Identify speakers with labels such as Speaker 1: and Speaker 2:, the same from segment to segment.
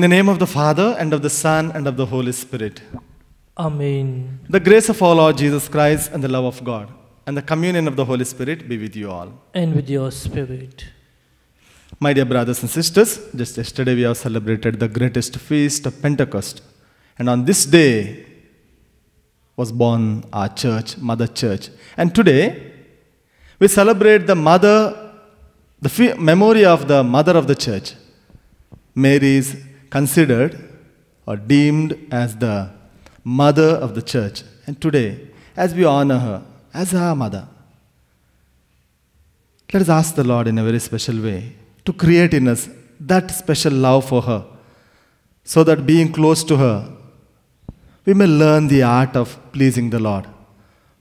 Speaker 1: In the name of the Father, and of the Son, and of the Holy Spirit.
Speaker 2: Amen.
Speaker 1: The grace of our Lord Jesus Christ, and the love of God, and the communion of the Holy Spirit be with you all.
Speaker 2: And with your spirit.
Speaker 1: My dear brothers and sisters, just yesterday we have celebrated the greatest feast of Pentecost. And on this day was born our church, Mother Church. And today we celebrate the mother, the memory of the mother of the church, Mary's considered or deemed as the mother of the church. And today, as we honor her as our mother, let us ask the Lord in a very special way to create in us that special love for her so that being close to her, we may learn the art of pleasing the Lord.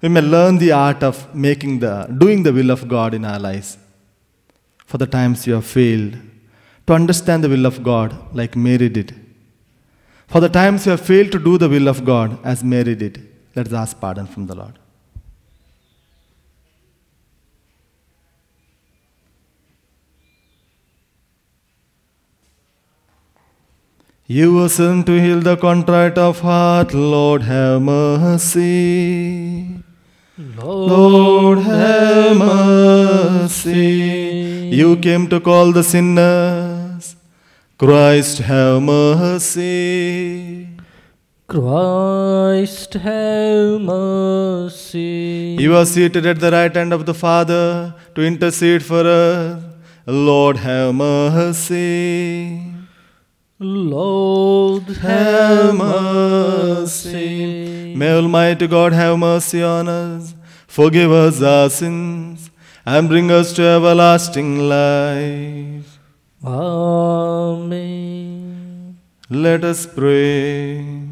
Speaker 1: We may learn the art of making the doing the will of God in our lives. For the times you have failed, to understand the will of God like Mary did. For the times you have failed to do the will of God as Mary did, let us ask pardon from the Lord. You were sent to heal the contrite of heart, Lord have mercy. Lord have mercy. You came to call the sinner Christ have mercy. Christ have mercy. You are seated at the right hand of the Father to intercede for us. Lord have mercy. Lord have mercy. May Almighty God have mercy on us, forgive us our sins, and bring us to everlasting life. Amen. Let us pray.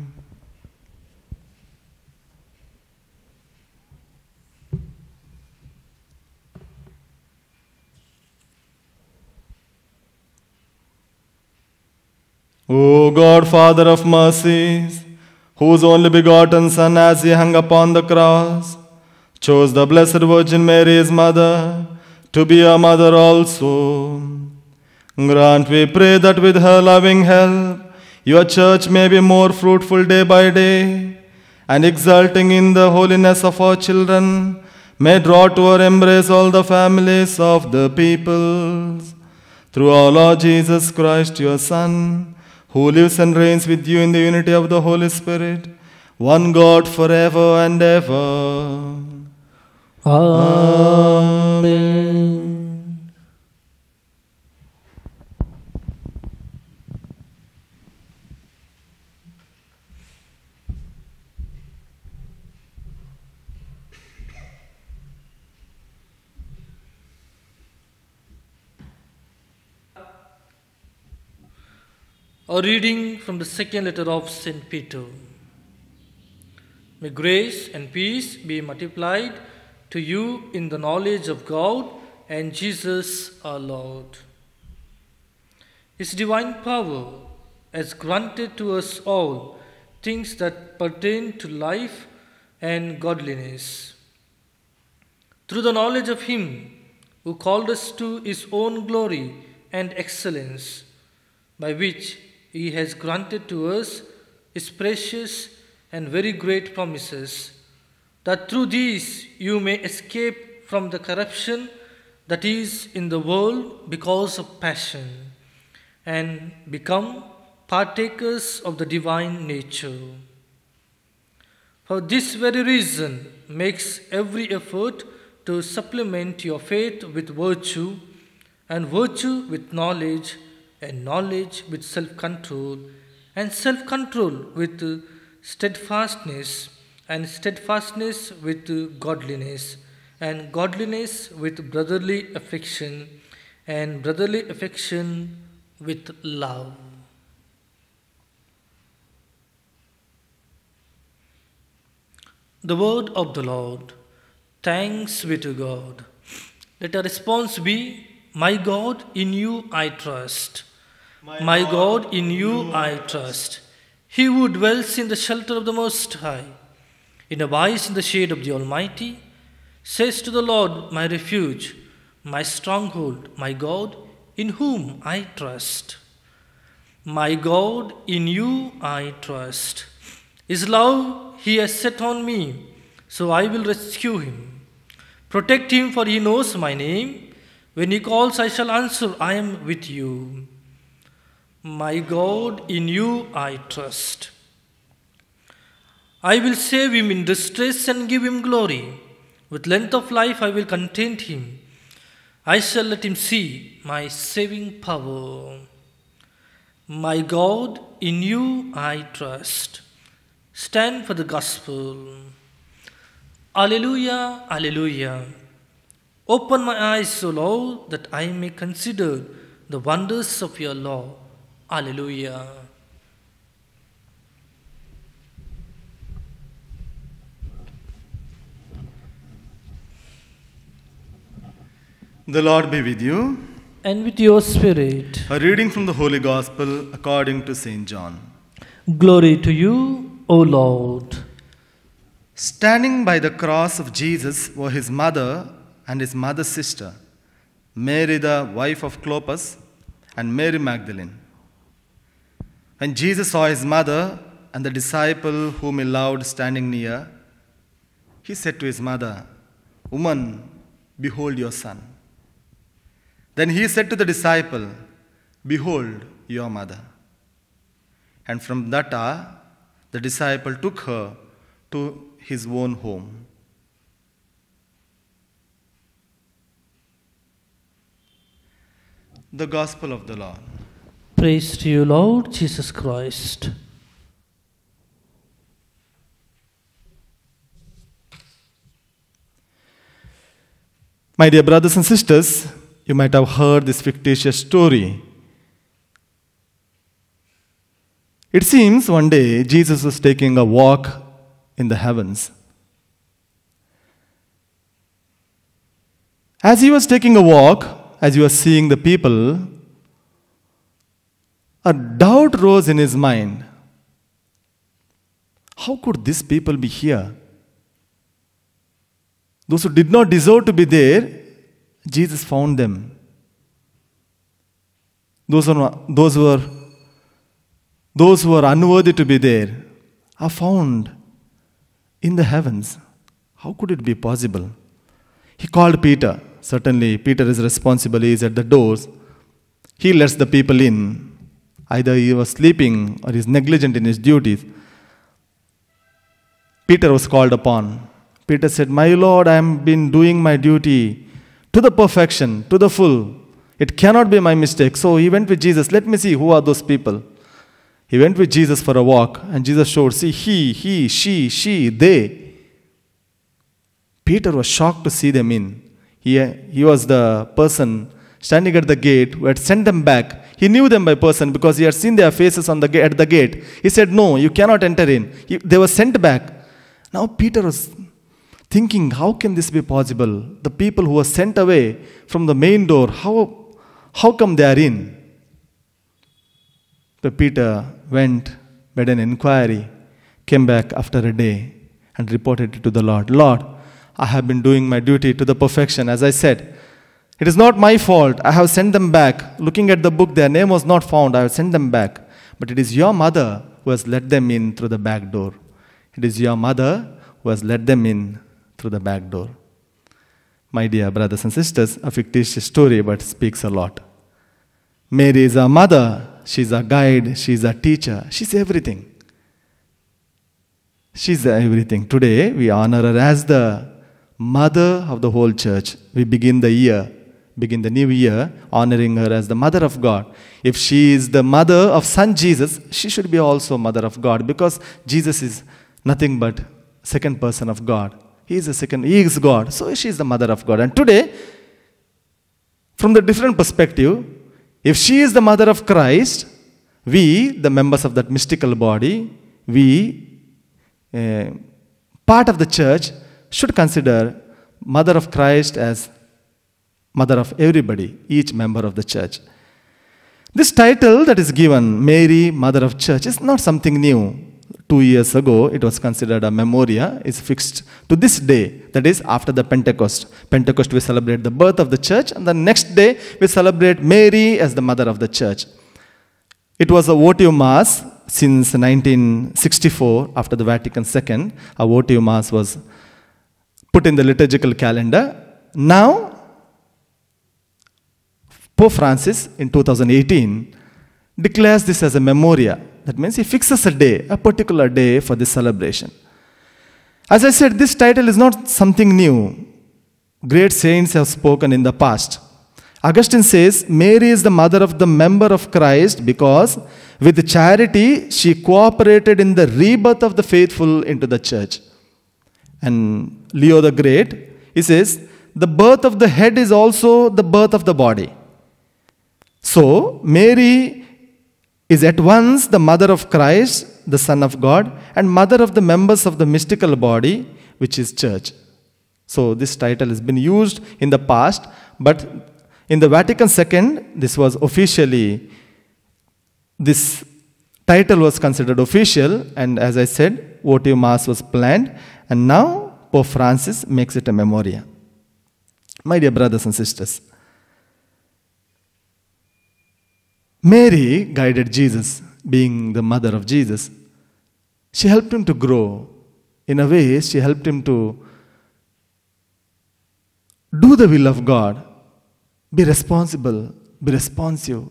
Speaker 1: O God, Father of mercies, whose only begotten Son, as he hung upon the cross, chose the Blessed Virgin Mary's mother, to be a mother also Grant, we pray, that with her loving help, your church may be more fruitful day by day, and exulting in the holiness of our children, may draw to our embrace all the families of the peoples. Through our Lord Jesus Christ, your Son, who lives and reigns with you in the unity of the Holy Spirit, one God forever and ever. Amen.
Speaker 2: A reading from the second letter of St. Peter. May grace and peace be multiplied to you in the knowledge of God and Jesus our Lord. His divine power has granted to us all things that pertain to life and godliness. Through the knowledge of Him who called us to His own glory and excellence, by which he has granted to us His precious and very great promises, that through these you may escape from the corruption that is in the world because of passion, and become partakers of the divine nature. For this very reason, makes every effort to supplement your faith with virtue, and virtue with knowledge and knowledge with self control, and self control with steadfastness, and steadfastness with godliness, and godliness with brotherly affection, and brotherly affection with love. The word of the Lord. Thanks be to God. Let our response be my God, in you I trust. My, God, in you, I trust. trust. He who dwells in the shelter of the Most High, in abides in the shade of the Almighty, says to the Lord, My refuge, my stronghold, my God, in whom I trust. My God, in you I trust. His love he has set on me, so I will rescue him. Protect him, for he knows my name. When he calls, I shall answer, I am with you. My God, in you I trust. I will save him in distress and give him glory. With length of life I will content him. I shall let him see my saving power. My God, in you I trust. Stand for the gospel. Alleluia, Alleluia. Open my eyes, O Lord, that I may consider the wonders of your law. Alleluia.
Speaker 1: The Lord be with you.
Speaker 2: And with your spirit.
Speaker 1: A reading from the Holy Gospel according to St. John.
Speaker 2: Glory to you, O Lord.
Speaker 1: Standing by the cross of Jesus were his mother and his mother's sister, Mary, the wife of Clopas, and Mary Magdalene. When Jesus saw his mother and the disciple whom he loved standing near, he said to his mother, Woman, behold your son. Then he said to the disciple, Behold your mother. And from that hour, the disciple took her to his own home. The Gospel of the Lord.
Speaker 2: Praise to you, Lord Jesus Christ.
Speaker 1: My dear brothers and sisters, you might have heard this fictitious story. It seems one day Jesus was taking a walk in the heavens. As he was taking a walk, as you are seeing the people, a doubt rose in his mind. How could these people be here? Those who did not deserve to be there, Jesus found them. Those who, are, those who are those who are unworthy to be there are found in the heavens. How could it be possible? He called Peter. Certainly, Peter is responsible, he is at the doors. He lets the people in. Either he was sleeping or he is negligent in his duties. Peter was called upon. Peter said, My Lord, I have been doing my duty to the perfection, to the full. It cannot be my mistake. So he went with Jesus. Let me see who are those people. He went with Jesus for a walk, and Jesus showed, See, he, he, she, she, they. Peter was shocked to see them in. He, he was the person standing at the gate who had sent them back. He knew them by person because he had seen their faces on the at the gate. He said, No, you cannot enter in. He, they were sent back. Now Peter was thinking, How can this be possible? The people who were sent away from the main door, how, how come they are in? But Peter went, made an inquiry, came back after a day, and reported it to the Lord. Lord, I have been doing my duty to the perfection, as I said. It is not my fault. I have sent them back. Looking at the book, their name was not found. I have sent them back. But it is your mother who has let them in through the back door. It is your mother who has let them in through the back door. My dear brothers and sisters, a fictitious story but speaks a lot. Mary is our mother, she's our guide, she's our teacher, she's everything. She's everything. Today we honor her as the mother of the whole church. We begin the year, begin the new year, honoring her as the mother of God. If she is the mother of son Jesus, she should be also mother of God because Jesus is nothing but second person of God. He is the second, he is God. So she is the mother of God. And today, from the different perspective, if she is the mother of Christ, we, the members of that mystical body, we, uh, part of the church, should consider Mother of Christ as Mother of everybody, each member of the church. This title that is given, Mary, Mother of Church, is not something new. Two years ago, it was considered a memoria, is fixed to this day, that is, after the Pentecost. Pentecost, we celebrate the birth of the church, and the next day, we celebrate Mary as the Mother of the church. It was a votive mass since 1964 after the Vatican II. A votive mass was put in the liturgical calendar. Now, Pope Francis in 2018 declares this as a memoria. That means he fixes a day, a particular day for this celebration. As I said, this title is not something new. Great saints have spoken in the past. Augustine says, Mary is the mother of the member of Christ because with charity she cooperated in the rebirth of the faithful into the church and Leo the Great, he says, the birth of the head is also the birth of the body. So, Mary is at once the mother of Christ, the Son of God, and mother of the members of the mystical body, which is church. So, this title has been used in the past, but in the Vatican II, this was officially, this Title was considered official, and as I said, votive mass was planned, and now Pope Francis makes it a memoria. My dear brothers and sisters, Mary guided Jesus, being the mother of Jesus. She helped him to grow. In a way, she helped him to do the will of God, be responsible, be responsive,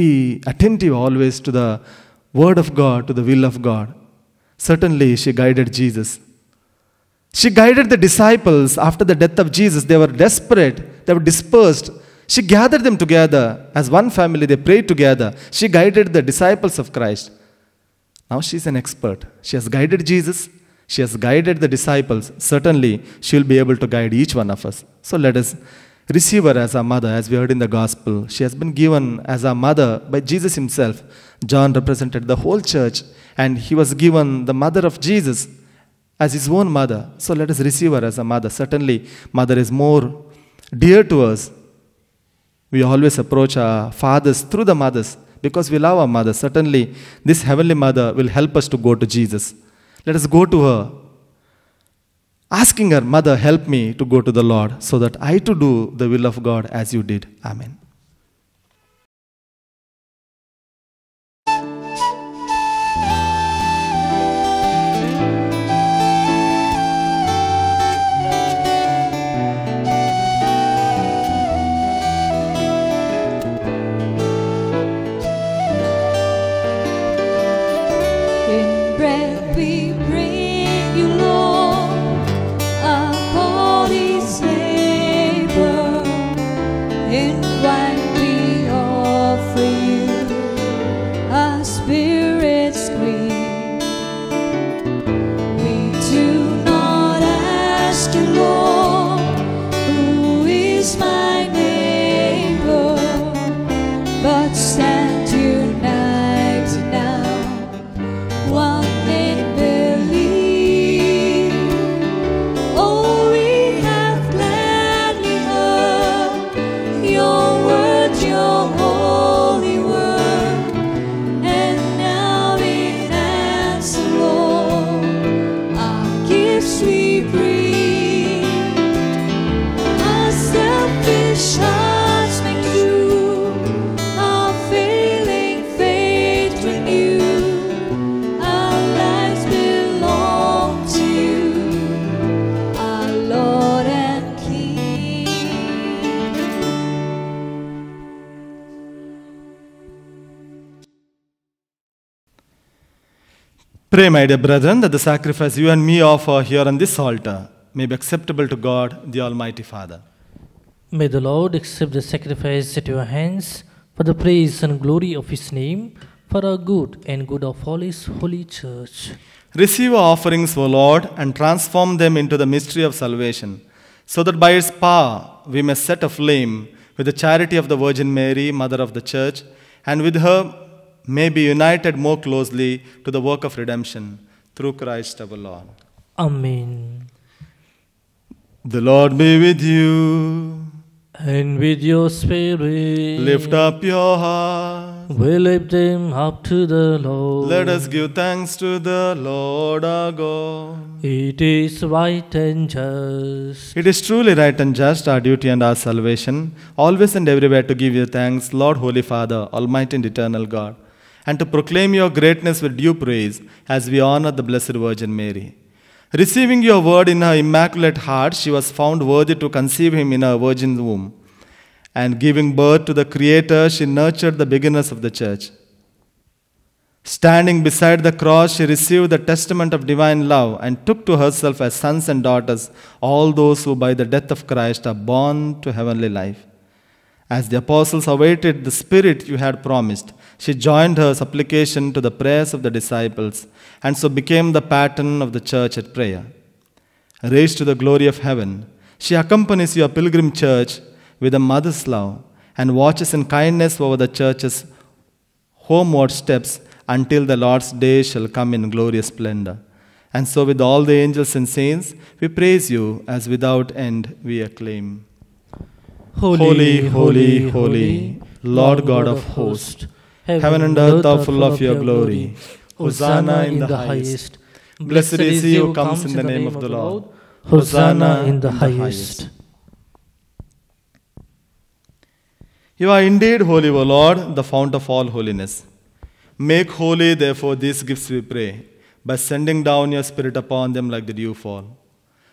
Speaker 1: be attentive always to the word of God to the will of God. Certainly, she guided Jesus. She guided the disciples after the death of Jesus. They were desperate, they were dispersed. She gathered them together as one family, they prayed together. She guided the disciples of Christ. Now she's an expert. She has guided Jesus, she has guided the disciples. Certainly, she will be able to guide each one of us. So let us receive her as our mother, as we heard in the gospel. She has been given as our mother by Jesus himself. John represented the whole church and he was given the mother of Jesus as his own mother. So let us receive her as a mother. Certainly, mother is more dear to us. We always approach our fathers through the mothers because we love our mother. Certainly, this heavenly mother will help us to go to Jesus. Let us go to her, asking her, Mother, help me to go to the Lord so that I too do the will of God as you did. Amen. Pray, my dear brethren, that the sacrifice you and me offer here on this altar may be acceptable to God, the Almighty Father. May the Lord accept
Speaker 2: the sacrifice at your hands for the praise and glory of His name, for our good and good of all His holy church.
Speaker 1: Receive our offerings, O Lord, and transform them into the mystery of salvation, so that by its power we may set aflame with the charity of the Virgin Mary, Mother of the Church, and with her may be united more closely to the work of redemption through Christ our Lord.
Speaker 2: Amen.
Speaker 1: The Lord be with you. And with
Speaker 2: your spirit. Lift up
Speaker 1: your heart.
Speaker 2: We lift them up to the
Speaker 1: Lord. Let us give thanks to the Lord our God. It is right and just. It is truly right and just, our duty and our salvation, always and everywhere to give you thanks, Lord, Holy Father, Almighty and Eternal God and to proclaim your greatness with due praise as we honor the Blessed Virgin Mary. Receiving your word in her immaculate heart, she was found worthy to conceive him in her virgin womb. And giving birth to the Creator, she nurtured the beginners of the church. Standing beside the cross, she received the testament of divine love and took to herself as sons and daughters all those who by the death of Christ are born to heavenly life. As the apostles awaited the Spirit you had promised, she joined her supplication to the prayers of the disciples and so became the pattern of the church at prayer. Raised to the glory of heaven, she accompanies your pilgrim church with a mother's love and watches in kindness over the church's homeward steps until the Lord's day shall come in glorious splendor. And so, with all the angels and saints, we praise you as without end we acclaim. Holy, holy, holy, Lord God of hosts, heaven and earth are full of your glory. Hosanna in the highest. Blessed is he who comes in the name of the Lord. Hosanna in the highest. You are indeed holy, O Lord, the fount of all holiness. Make holy, therefore, these gifts, we pray, by sending down your Spirit upon them like the dewfall,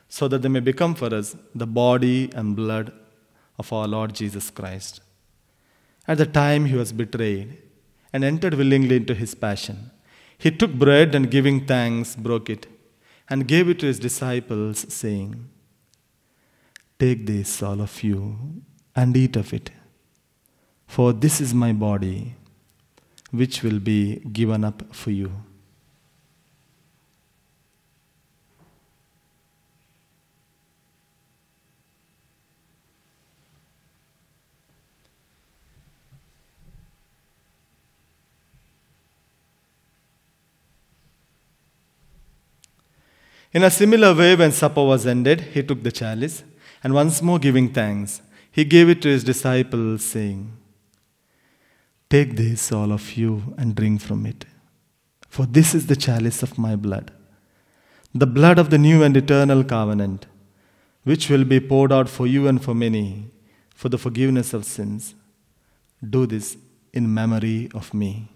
Speaker 1: so that they may become for us the body and blood of our Lord Jesus Christ. At the time he was betrayed and entered willingly into his passion, he took bread and giving thanks, broke it and gave it to his disciples, saying, Take this, all of you, and eat of it, for this is my body, which will be given up for you. In a similar way, when supper was ended, he took the chalice, and once more giving thanks, he gave it to his disciples, saying, Take this, all of you, and drink from it. For this is the chalice of my blood, the blood of the new and eternal covenant, which will be poured out for you and for many for the forgiveness of sins. Do this in memory of me.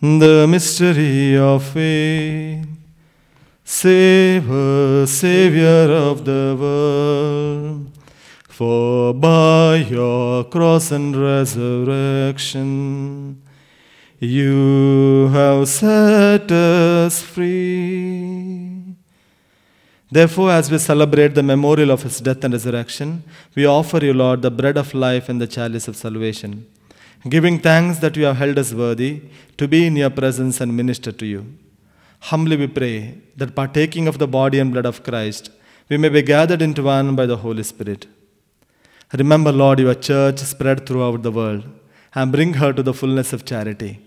Speaker 1: the mystery of faith. Save us, Savior of the world, for by your cross and resurrection you have set us free. Therefore, as we celebrate the memorial of his death and resurrection, we offer you, Lord, the bread of life and the chalice of salvation giving thanks that you have held us worthy to be in your presence and minister to you. Humbly we pray that partaking of the body and blood of Christ, we may be gathered into one by the Holy Spirit. Remember, Lord, your church spread throughout the world and bring her to the fullness of charity,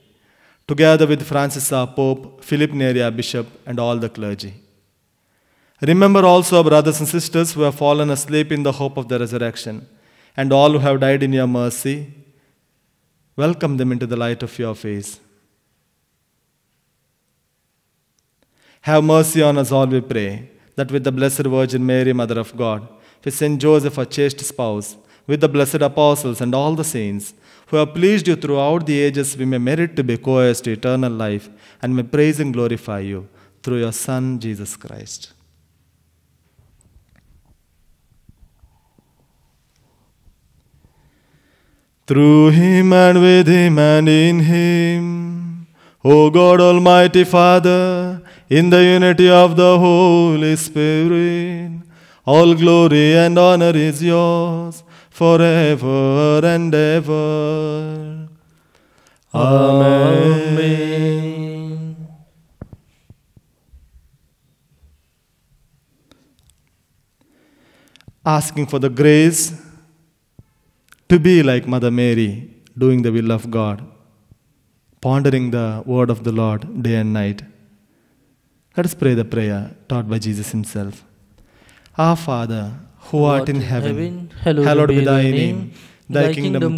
Speaker 1: together with Francis our Pope, Philip Neri our Bishop, and all the clergy. Remember also our brothers and sisters who have fallen asleep in the hope of the resurrection, and all who have died in your mercy Welcome them into the light of your face. Have mercy on us all, we pray, that with the Blessed Virgin Mary, Mother of God, with Saint Joseph, our chaste spouse, with the blessed apostles and all the saints, who have pleased you throughout the ages, we may merit to be co to eternal life and may praise and glorify you through your Son, Jesus Christ. Through him and with him and in him. O God, Almighty Father, in the unity of the Holy Spirit, all glory and honor is yours forever and ever. Amen. Asking for the grace to be like Mother Mary, doing the will of God, pondering the word of the Lord day and night. Let us pray the prayer taught by Jesus Himself. Our Father, who art in heaven, heaven hallowed, hallowed be thy name. Thy, thy kingdom come,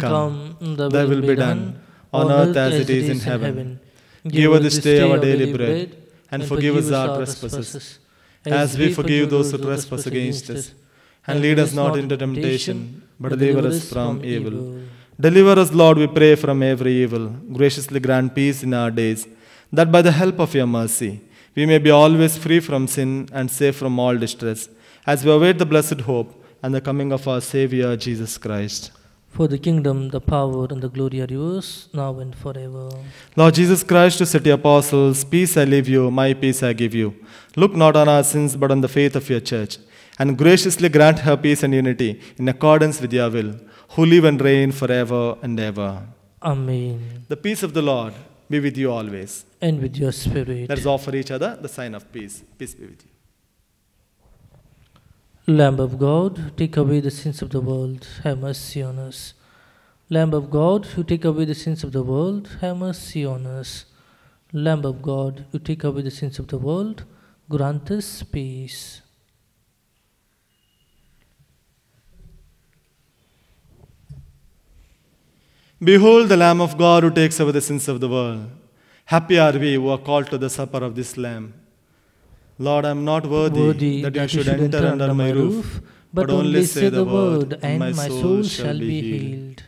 Speaker 1: come thy will be done, on earth as it is in heaven. Give us this day our daily bread, and forgive us our trespasses, as we forgive those who trespass against us. And lead us not into temptation, but deliver, us from, evil. Deliver us, Lord, we pray, from every evil. Graciously grant peace in our days, that by the help of your mercy, we may be always free from sin and safe from all distress, as we await the blessed hope and the coming of our Savior Jesus Christ.
Speaker 2: For the kingdom, the power, and the glory are yours, now and forever.
Speaker 1: Lord Jesus Christ, who to apostles, Peace I leave you, my peace I give you. Look not on our sins, but on the faith of your church and graciously grant her peace and unity in accordance with your will, who live and reign forever and ever. Amen. The peace of the Lord be with you always. And with your spirit. Let us offer each other the sign of peace. Peace be with you.
Speaker 2: Lamb of God, take away the sins of the world, have mercy on us. Lamb of God, you take away the sins of the world, have mercy on us. Lamb of God, you take away the sins of the world,
Speaker 1: grant us peace. Behold the Lamb of God who takes away the sins of the world. Happy are we who are called to the supper of this Lamb. Lord, I am not worthy, worthy that, that you should, should enter, enter under my roof, but, but only say the word, and my soul shall be healed.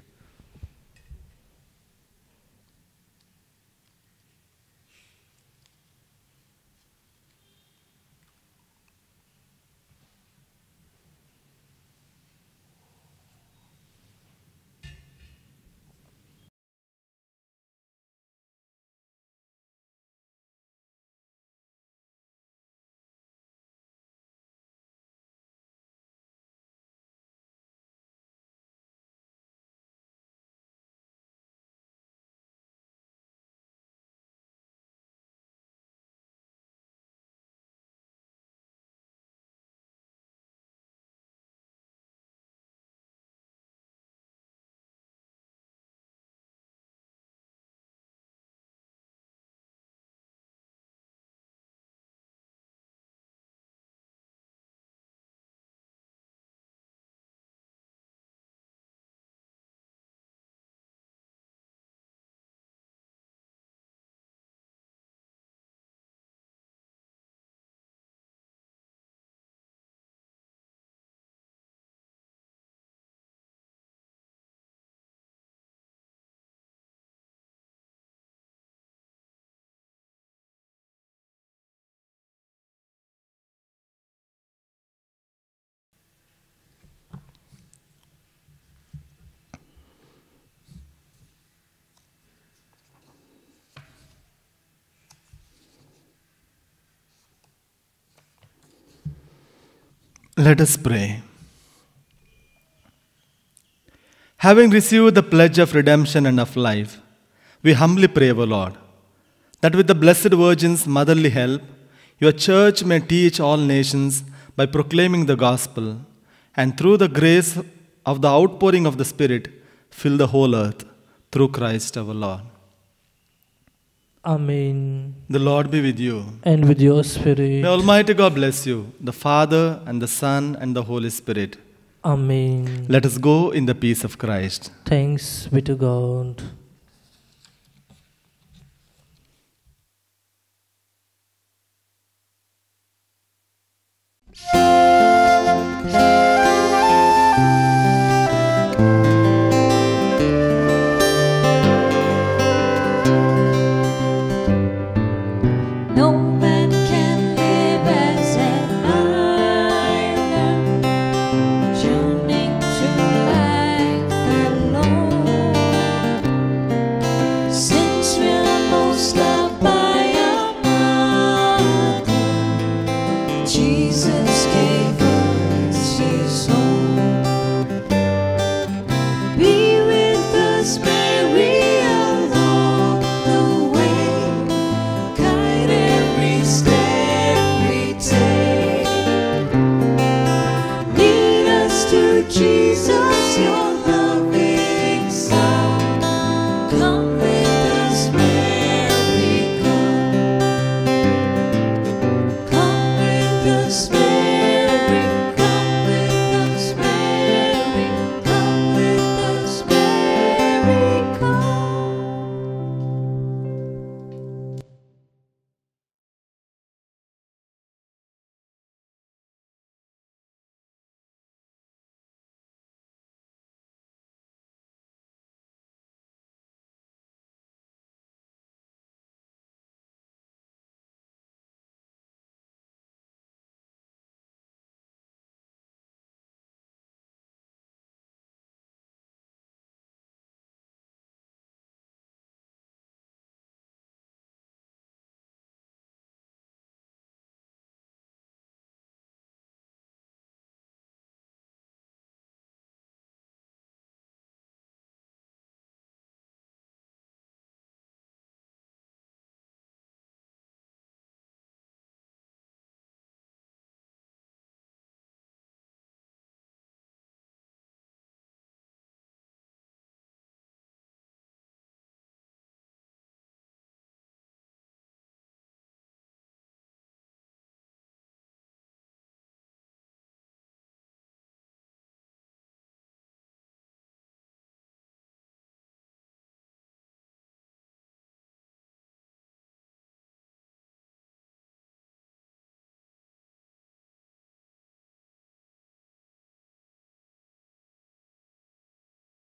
Speaker 1: Let us pray. Having received the pledge of redemption and of life, we humbly pray, O Lord, that with the Blessed Virgin's motherly help, your church may teach all nations by proclaiming the gospel, and through the grace of the outpouring of the Spirit, fill the whole earth through Christ our Lord.
Speaker 2: Amen.
Speaker 1: The Lord be with you. And with your spirit. May Almighty God bless you, the Father, and the Son, and the Holy Spirit.
Speaker 2: Amen. Let
Speaker 1: us go in the peace of Christ.
Speaker 2: Thanks be to God.